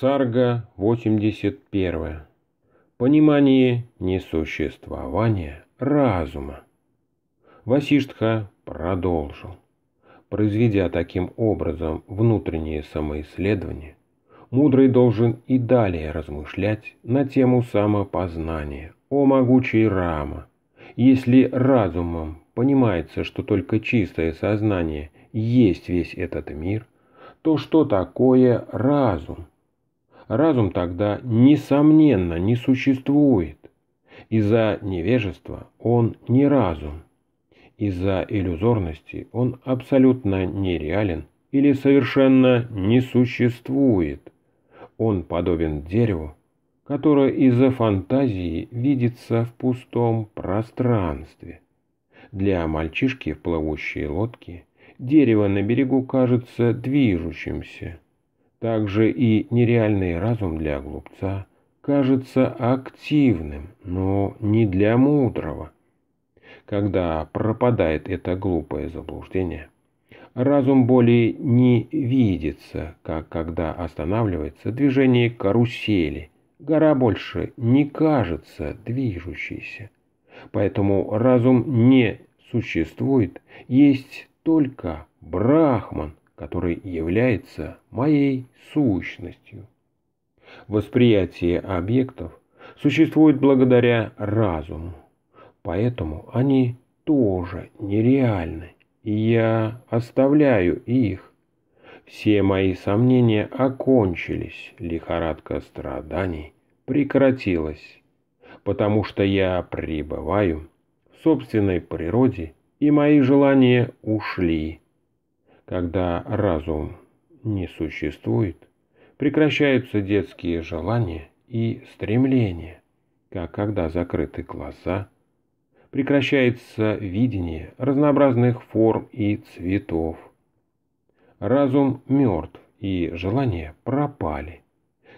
Сарга 81. Понимание несуществования разума. Васиштха продолжил. Произведя таким образом внутреннее самоисследование, мудрый должен и далее размышлять на тему самопознания, о могучий Рама. Если разумом понимается, что только чистое сознание есть весь этот мир, то что такое разум – разум тогда, несомненно, не существует. Из-за невежества он не разум. Из-за иллюзорности он абсолютно нереален или совершенно не существует. Он подобен дереву, которое из-за фантазии видится в пустом пространстве. Для мальчишки в плавущей лодке дерево на берегу кажется движущимся – также и нереальный разум для глупца кажется активным, но не для мудрого. Когда пропадает это глупое заблуждение, разум более не видится, как когда останавливается движение карусели. Гора больше не кажется движущейся. Поэтому разум не существует, есть только Брахман, который является моей сущностью. Восприятие объектов существует благодаря разуму, поэтому они тоже нереальны, и я оставляю их. Все мои сомнения окончились, лихорадка страданий прекратилась, потому что я пребываю в собственной природе, и мои желания ушли когда разум не существует, прекращаются детские желания и стремления, как когда закрыты глаза, прекращается видение разнообразных форм и цветов. Разум мертв и желания пропали.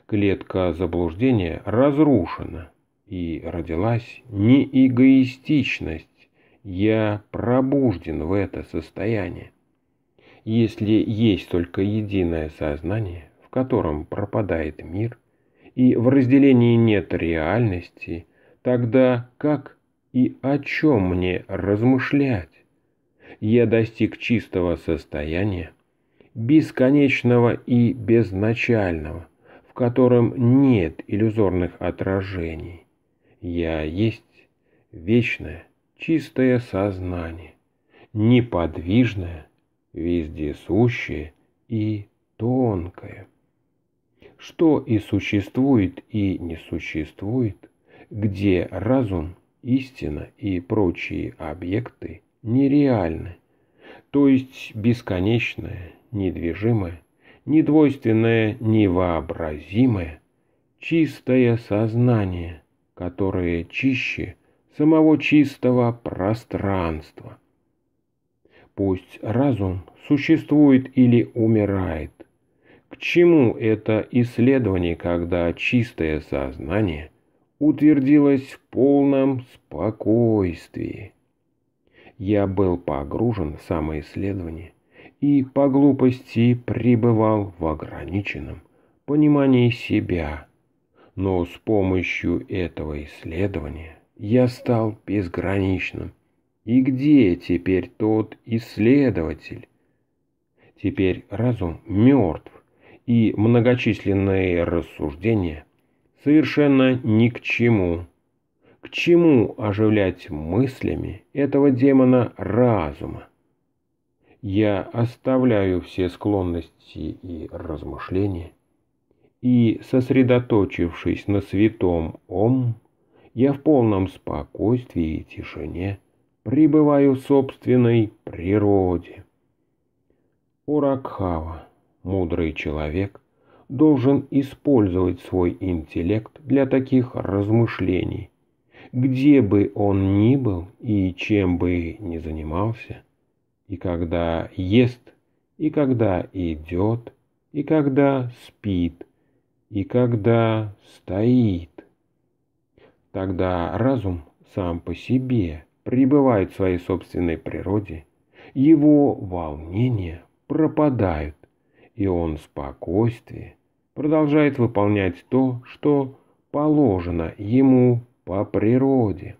Клетка заблуждения разрушена, и родилась неэгоистичность. Я пробужден в это состояние если есть только единое сознание, в котором пропадает мир, и в разделении нет реальности, тогда как и о чем мне размышлять? Я достиг чистого состояния, бесконечного и безначального, в котором нет иллюзорных отражений. Я есть вечное, чистое сознание, неподвижное, вездесущее и тонкое. Что и существует, и не существует, где разум, истина и прочие объекты нереальны, то есть бесконечное, недвижимое, недвойственное, невообразимое, чистое сознание, которое чище самого чистого пространства, Пусть разум существует или умирает. К чему это исследование, когда чистое сознание утвердилось в полном спокойствии? Я был погружен в самоисследование и по глупости пребывал в ограниченном понимании себя, но с помощью этого исследования я стал безграничным и где теперь тот исследователь? Теперь разум мертв, и многочисленные рассуждения совершенно ни к чему. К чему оживлять мыслями этого демона разума? Я оставляю все склонности и размышления, и, сосредоточившись на святом Ом, я в полном спокойствии и тишине – пребываю в собственной природе. Уракхава, мудрый человек, должен использовать свой интеллект для таких размышлений. Где бы он ни был и чем бы ни занимался, и когда ест, и когда идет, и когда спит, и когда стоит, тогда разум сам по себе – пребывают в своей собственной природе, его волнения пропадают, и он в спокойствии продолжает выполнять то, что положено ему по природе.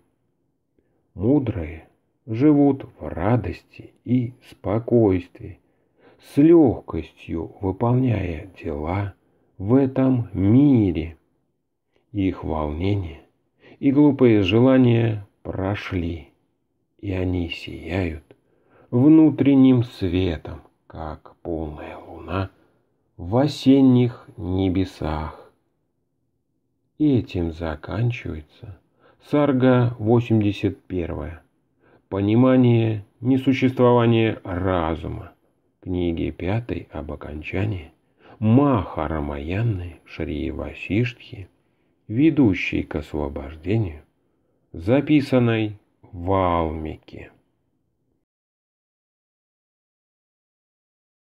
Мудрые живут в радости и спокойствии, с легкостью выполняя дела в этом мире. Их волнения и глупые желания прошли и они сияют внутренним светом, как полная луна в осенних небесах. И этим заканчивается Сарга 81. Понимание несуществования разума. Книги 5 об окончании Маха Рамаяны Шри Васиштхи, ведущей к освобождению, записанной валмики.